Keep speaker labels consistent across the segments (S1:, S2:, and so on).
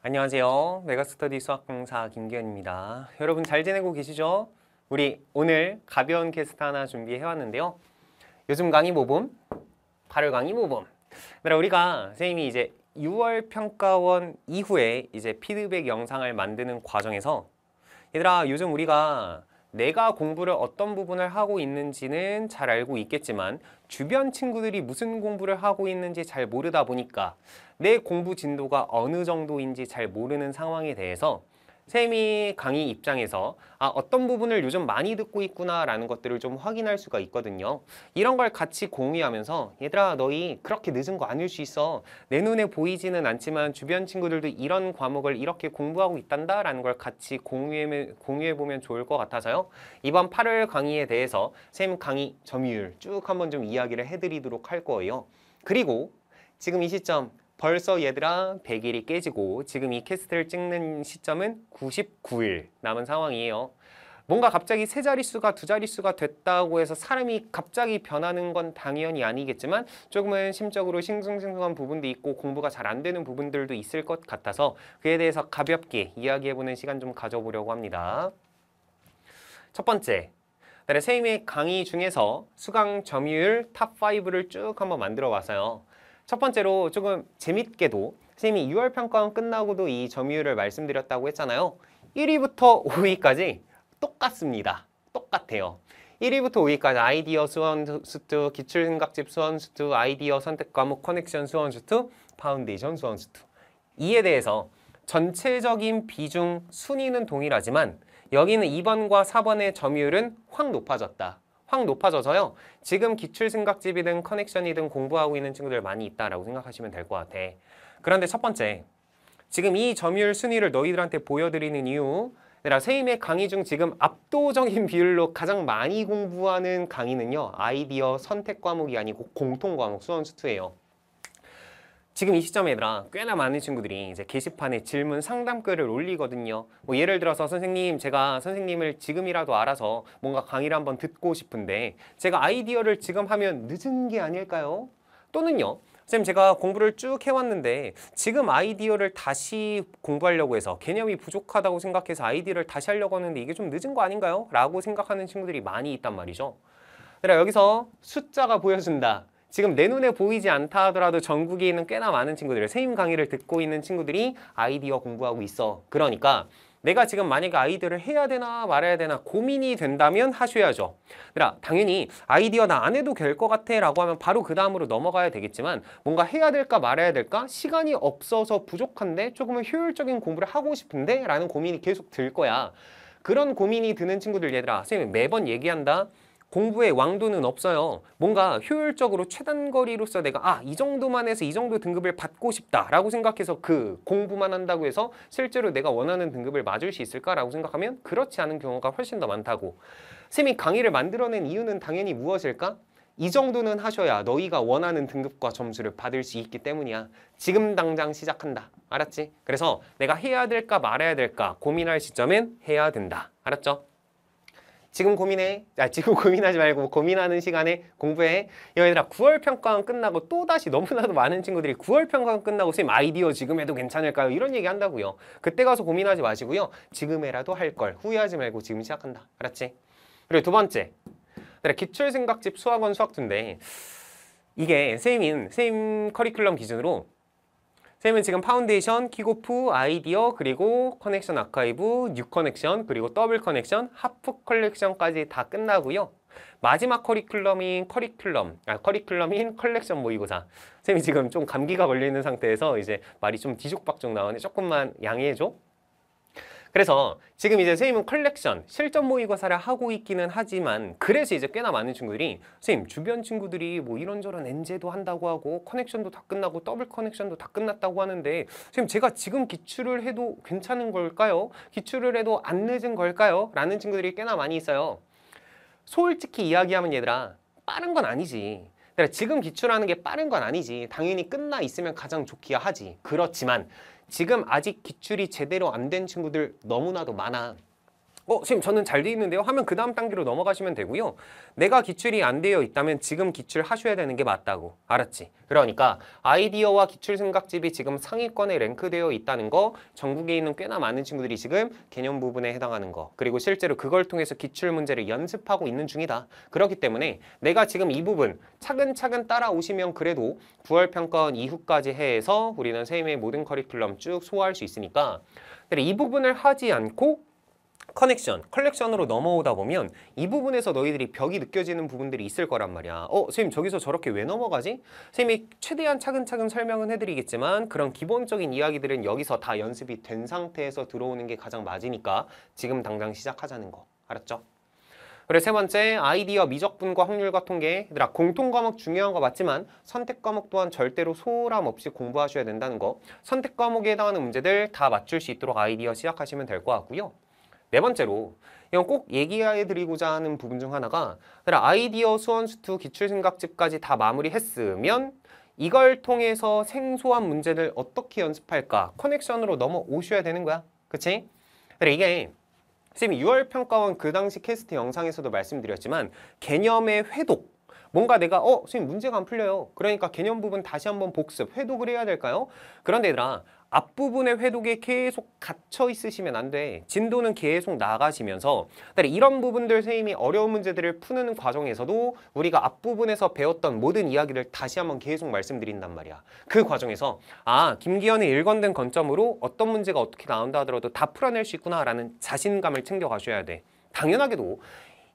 S1: 안녕하세요. 메가스터디 수학 강사 김기현입니다. 여러분 잘 지내고 계시죠? 우리 오늘 가벼운 캐스트 하나 준비해 왔는데요. 요즘 강의 모범, 뭐 8월 강의 모범. 뭐 우리가 선생님이 이제 6월 평가원 이후에 이제 피드백 영상을 만드는 과정에서 얘들아 요즘 우리가 내가 공부를 어떤 부분을 하고 있는지는 잘 알고 있겠지만 주변 친구들이 무슨 공부를 하고 있는지 잘 모르다 보니까 내 공부 진도가 어느 정도인지 잘 모르는 상황에 대해서 쌤이 강의 입장에서 아 어떤 부분을 요즘 많이 듣고 있구나라는 것들을 좀 확인할 수가 있거든요. 이런 걸 같이 공유하면서 얘들아 너희 그렇게 늦은 거 아닐 수 있어. 내 눈에 보이지는 않지만 주변 친구들도 이런 과목을 이렇게 공부하고 있단다 라는 걸 같이 공유해, 공유해보면 좋을 것 같아서요. 이번 8월 강의에 대해서 쌤 강의 점유율 쭉 한번 좀 이야기를 해드리도록 할 거예요. 그리고 지금 이 시점 벌써 얘들아 100일이 깨지고 지금 이 캐스트를 찍는 시점은 99일 남은 상황이에요. 뭔가 갑자기 세 자릿수가 두 자릿수가 됐다고 해서 사람이 갑자기 변하는 건 당연히 아니겠지만 조금은 심적으로 싱숭생숭한 부분도 있고 공부가 잘 안 되는 부분들도 있을 것 같아서 그에 대해서 가볍게 이야기해보는 시간 좀 가져보려고 합니다. 첫 번째, 달의 세임의 강의 중에서 수강 점유율 탑5를 쭉 한번 만들어 봤어요. 첫 번째로 조금 재밌게도 선생님이 6월 평가원 끝나고도 이 점유율을 말씀드렸다고 했잖아요. 1위부터 5위까지 똑같습니다. 똑같아요. 1위부터 5위까지 아이디어 수원 수트, 기출 생각집 수원 수트, 아이디어 선택 과목 커넥션 수원 수트, 파운데이션 수원 수트. 이에 대해서 전체적인 비중 순위는 동일하지만 여기는 2번과 4번의 점유율은 확 높아졌다. 확 높아져서요. 지금 기출생각집이든 커넥션이든 공부하고 있는 친구들 많이 있다라고 생각하시면 될 것 같아. 그런데 첫 번째, 지금 이 점유율 순위를 너희들한테 보여드리는 이유 내가 세임의 강의 중 지금 압도적인 비율로 가장 많이 공부하는 강의는요. 아이디어 선택 과목이 아니고 공통 과목 수원 수투예요. 지금 이 시점에 얘들아 꽤나 많은 친구들이 이제 게시판에 질문 상담글을 올리거든요. 뭐 예를 들어서 선생님 제가 선생님을 지금이라도 알아서 뭔가 강의를 한번 듣고 싶은데 제가 아이디어를 지금 하면 늦은 게 아닐까요? 또는요. 선생님 제가 공부를 쭉 해왔는데 지금 아이디어를 다시 공부하려고 해서 개념이 부족하다고 생각해서 아이디어를 다시 하려고 하는데 이게 좀 늦은 거 아닌가요? 라고 생각하는 친구들이 많이 있단 말이죠. 그래 여기서 숫자가 보여준다. 지금 내 눈에 보이지 않다 하더라도 전국에 있는 꽤나 많은 친구들, 세임 강의를 듣고 있는 친구들이 아이디어 공부하고 있어. 그러니까 내가 지금 만약에 아이디어를 해야 되나 말아야 되나 고민이 된다면 하셔야죠. 그러 그러니까 당연히 아이디어 나 안 해도 될 것 같아 라고 하면 바로 그 다음으로 넘어가야 되겠지만 뭔가 해야 될까 말아야 될까 시간이 없어서 부족한데 조금은 효율적인 공부를 하고 싶은데 라는 고민이 계속 들 거야. 그런 고민이 드는 친구들 얘들아 선생님 매번 얘기한다. 공부에 왕도는 없어요. 뭔가 효율적으로 최단거리로서 내가 아, 이 정도만 해서 이 정도 등급을 받고 싶다라고 생각해서 그 공부만 한다고 해서 실제로 내가 원하는 등급을 맞을 수 있을까라고 생각하면 그렇지 않은 경우가 훨씬 더 많다고. 쌤이 강의를 만들어낸 이유는 당연히 무엇일까? 이 정도는 하셔야 너희가 원하는 등급과 점수를 받을 수 있기 때문이야. 지금 당장 시작한다. 알았지? 그래서 내가 해야 될까 말아야 될까 고민할 시점엔 해야 된다. 알았죠? 지금 고민해. 아, 지금 고민하지 말고 고민하는 시간에 공부해. 얘들아 9월 평가원 끝나고 또다시 너무나도 많은 친구들이 9월 평가원 끝나고 선생님 아이디어 지금 해도 괜찮을까요? 이런 얘기 한다고요. 그때 가서 고민하지 마시고요. 지금에라도 할 걸 후회하지 말고 지금 시작한다. 알았지? 그리고 두 번째. 그래, 기출생각집 수학원 수학투인데 이게 선생님, 선생님 커리큘럼 기준으로 선생님은 지금 파운데이션, 킥오프, 아이디어, 그리고 커넥션 아카이브, 뉴 커넥션, 그리고 더블 커넥션, 하프 컬렉션까지 다 끝나고요. 마지막 커리큘럼인 커리큘럼, 아, 커리큘럼인 컬렉션 모의고사. 선생님이 지금 좀 감기가 걸려 있는 상태에서 이제 말이 좀 뒤죽박죽 나오는 조금만 양해해줘. 그래서 지금 이제 선생님은 컬렉션, 실전 모의고사를 하고 있기는 하지만 그래서 이제 꽤나 많은 친구들이 선생님 주변 친구들이 뭐 이런저런 엔제도 한다고 하고 커넥션도 다 끝나고 더블 커넥션도 다 끝났다고 하는데 선생님 제가 지금 기출을 해도 괜찮은 걸까요? 기출을 해도 안 늦은 걸까요? 라는 친구들이 꽤나 많이 있어요. 솔직히 이야기하면 얘들아 빠른 건 아니지. 지금 기출하는 게 빠른 건 아니지. 당연히 끝나 있으면 가장 좋기야 하지. 그렇지만 지금 아직 기출이 제대로 안 된 친구들 너무나도 많아. 어, 선생님 저는 잘 돼 있는데요 하면 그 다음 단계로 넘어가시면 되고요. 내가 기출이 안 되어 있다면 지금 기출하셔야 되는 게 맞다고. 알았지? 그러니까 아이디어와 기출 생각집이 지금 상위권에 랭크되어 있다는 거 전국에 있는 꽤나 많은 친구들이 지금 개념 부분에 해당하는 거 그리고 실제로 그걸 통해서 기출 문제를 연습하고 있는 중이다. 그렇기 때문에 내가 지금 이 부분 차근차근 따라오시면 그래도 9월 평가원 이후까지 해서 우리는 선생님의 모든 커리큘럼 쭉 소화할 수 있으니까 이 부분을 하지 않고 커넥션, 컬렉션으로 넘어오다 보면 이 부분에서 너희들이 벽이 느껴지는 부분들이 있을 거란 말이야. 어, 선생님 저기서 저렇게 왜 넘어가지? 선생님이 최대한 차근차근 설명은 해드리겠지만 그런 기본적인 이야기들은 여기서 다 연습이 된 상태에서 들어오는 게 가장 맞으니까 지금 당장 시작하자는 거. 알았죠? 그리고 세 번째, 아이디어 미적분과 확률과 통계. 얘들아, 공통 과목 중요한 거 맞지만 선택 과목 또한 절대로 소홀함 없이 공부하셔야 된다는 거. 선택 과목에 해당하는 문제들 다 맞출 수 있도록 아이디어 시작하시면 될것 같고요. 네 번째로 이건 꼭 얘기해드리고자 하는 부분 중 하나가 아이디어 수원수투 기출생각집까지 다 마무리했으면 이걸 통해서 생소한 문제를 어떻게 연습할까 커넥션으로 넘어오셔야 되는 거야 그치? 근데 이게 선생 6월 평가원 그 당시 캐스트 영상에서도 말씀드렸지만 개념의 회독 뭔가 내가 어 선생님 문제가 안 풀려요. 그러니까 개념 부분 다시 한번 복습, 회독을 해야 될까요? 그런데 얘들아 앞부분의 회독에 계속 갇혀 있으시면 안 돼. 진도는 계속 나가시면서 이런 부분들 선생님이 어려운 문제들을 푸는 과정에서도 우리가 앞부분에서 배웠던 모든 이야기를 다시 한번 계속 말씀드린단 말이야. 그 과정에서 아, 김기현의 일관된 관점으로 어떤 문제가 어떻게 나온다 하더라도 다 풀어낼 수 있구나라는 자신감을 챙겨가셔야 돼. 당연하게도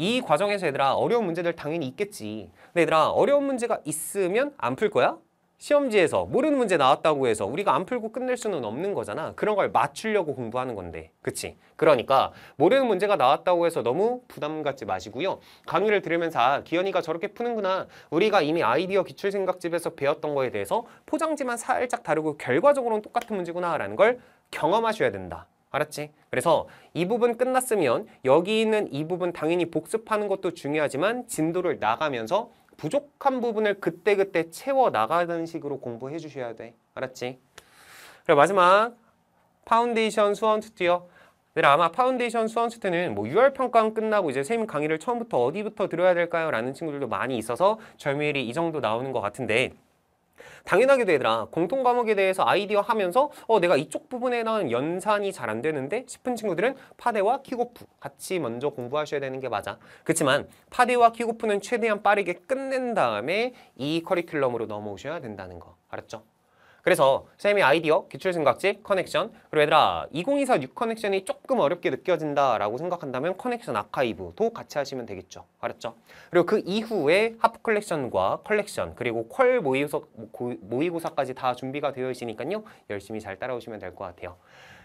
S1: 이 과정에서 얘들아 어려운 문제들 당연히 있겠지 근데 얘들아 어려운 문제가 있으면 안 풀 거야? 시험지에서 모르는 문제 나왔다고 해서 우리가 안 풀고 끝낼 수는 없는 거잖아 그런 걸 맞추려고 공부하는 건데 그치? 그러니까 모르는 문제가 나왔다고 해서 너무 부담 갖지 마시고요 강의를 들으면서 아, 기현이가 저렇게 푸는구나 우리가 이미 아이디어 기출생각집에서 배웠던 거에 대해서 포장지만 살짝 다르고 결과적으로는 똑같은 문제구나 라는 걸 경험하셔야 된다 알았지? 그래서 이 부분 끝났으면 여기 있는 이 부분 당연히 복습하는 것도 중요하지만 진도를 나가면서 부족한 부분을 그때그때 채워나가는 식으로 공부해 주셔야 돼. 알았지? 그리고 마지막 파운데이션 수원투 트요근 아마 파운데이션 수원수 트는뭐 6월 평가원 끝나고 이제 선생님 강의를 처음부터 어디부터 들어야 될까요? 라는 친구들도 많이 있어서 절미율이 이 정도 나오는 것 같은데 당연하게도 얘들아 공통 과목에 대해서 아이디어 하면서 어 내가 이쪽 부분에 나온 연산이 잘 안 되는데 싶은 친구들은 파데와 키고프 같이 먼저 공부하셔야 되는 게 맞아 그렇지만 파데와 키고프는 최대한 빠르게 끝낸 다음에 이 커리큘럼으로 넘어오셔야 된다는 거 알았죠? 그래서 쌤이 아이디어, 기출생각지, 커넥션 그리고 얘들아 2024 뉴 커넥션이 조금 어렵게 느껴진다라고 생각한다면 커넥션 아카이브도 같이 하시면 되겠죠. 알았죠? 그리고 그 이후에 하프 컬렉션과 컬렉션 그리고 퀄 모의고사, 모의고사까지 다 준비가 되어 있으니까요. 열심히 잘 따라오시면 될 것 같아요.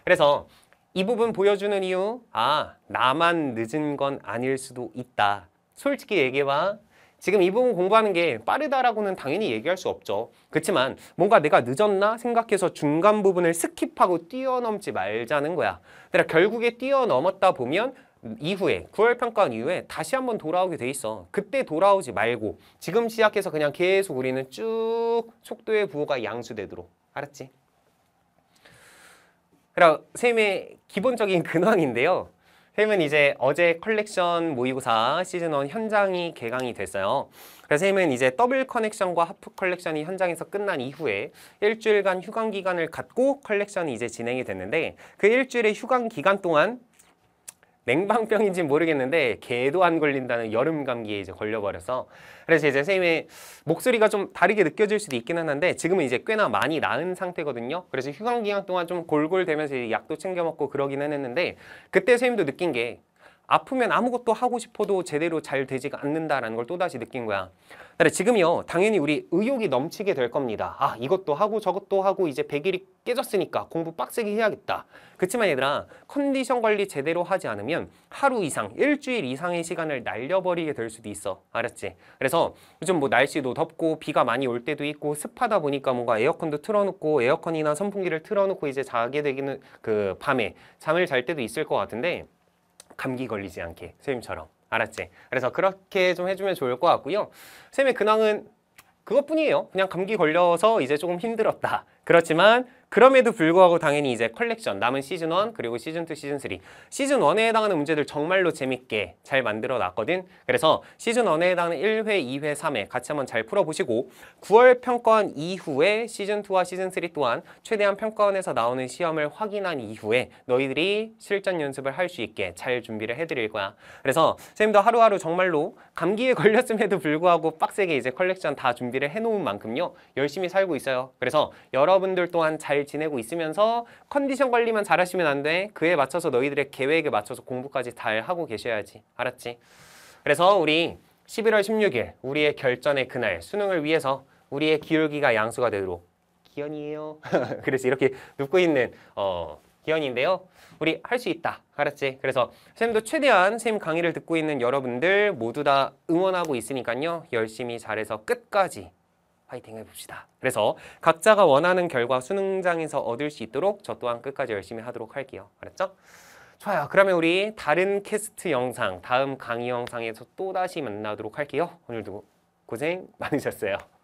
S1: 그래서 이 부분 보여주는 이유 아 나만 늦은 건 아닐 수도 있다. 솔직히 얘기해봐. 지금 이 부분 공부하는 게 빠르다라고는 당연히 얘기할 수 없죠. 그렇지만 뭔가 내가 늦었나 생각해서 중간 부분을 스킵하고 뛰어넘지 말자는 거야. 그러니까 결국에 뛰어넘었다 보면 이후에 9월 평가원 이후에 다시 한번 돌아오게 돼 있어. 그때 돌아오지 말고 지금 시작해서 그냥 계속 우리는 쭉 속도의 부호가 양수되도록 알았지? 그럼 쌤의 기본적인 근황인데요. 선생님은 이제 어제 컬렉션 모의고사 시즌1 현장이 개강이 됐어요. 그래서 선생님은 이제 더블 커넥션과 하프 컬렉션이 현장에서 끝난 이후에 일주일간 휴강 기간을 갖고 컬렉션이 이제 진행이 됐는데 그 일주일의 휴강 기간 동안 냉방병인지 모르겠는데 개도 안 걸린다는 여름 감기에 이제 걸려버려서 그래서 이제 선생님의 목소리가 좀 다르게 느껴질 수도 있기는 한데 지금은 이제 꽤나 많이 나은 상태거든요. 그래서 휴강 기간 동안 좀 골골대면서 약도 챙겨 먹고 그러기는 했는데 그때 선생님도 느낀 게 아프면 아무것도 하고 싶어도 제대로 잘 되지가 않는다라는 걸 또다시 느낀 거야. 그래 지금요 당연히 우리 의욕이 넘치게 될 겁니다. 아 이것도 하고 저것도 하고 이제 100일이 깨졌으니까 공부 빡세게 해야겠다. 그렇지만 얘들아 컨디션 관리 제대로 하지 않으면 하루 이상 일주일 이상의 시간을 날려버리게 될 수도 있어. 알았지? 그래서 요즘 뭐 날씨도 덥고 비가 많이 올 때도 있고 습하다 보니까 뭔가 에어컨도 틀어놓고 에어컨이나 선풍기를 틀어놓고 이제 자게 되기는 그 밤에 잠을 잘 때도 있을 것 같은데 감기 걸리지 않게 선처럼 알았지? 그래서 그렇게 좀 해주면 좋을 것 같고요 선의 근황은 그것뿐이에요 그냥 감기 걸려서 이제 조금 힘들었다 그렇지만 그럼에도 불구하고 당연히 이제 컬렉션 남은 시즌 1 그리고 시즌 2 시즌 3 시즌 1에 해당하는 문제들 정말로 재밌게 잘 만들어 놨거든 그래서 시즌 1에 해당하는 1회, 2회, 3회 같이 한번 잘 풀어보시고 9월 평가원 이후에 시즌 2와 시즌 3 또한 최대한 평가원에서 나오는 시험을 확인한 이후에 너희들이 실전 연습을 할 수 있게 잘 준비를 해드릴 거야 그래서 선생님도 하루하루 정말로 감기에 걸렸음에도 불구하고 빡세게 이제 컬렉션 다 준비를 해놓은 만큼요 열심히 살고 있어요 그래서 여러분들 또한 잘잘 지내고 있으면서 컨디션 관리만 잘하시면 안 돼. 그에 맞춰서 너희들의 계획에 맞춰서 공부까지 잘 하고 계셔야지. 알았지? 그래서 우리 11월 16일 우리의 결전의 그날 수능을 위해서 우리의 기울기가 양수가 되도록 기현이에요. 그래서 이렇게 눕고 있는 어 기현인데요. 우리 할 수 있다. 알았지? 그래서 쌤도 최대한 쌤 강의를 듣고 있는 여러분들 모두 다 응원하고 있으니까요. 열심히 잘해서 끝까지 파이팅 해봅시다. 그래서 각자가 원하는 결과 수능장에서 얻을 수 있도록 저 또한 끝까지 열심히 하도록 할게요. 알았죠? 좋아요. 그러면 우리 다른 캐스트 영상, 다음 강의 영상에서 또다시 만나도록 할게요. 오늘도 고생 많으셨어요.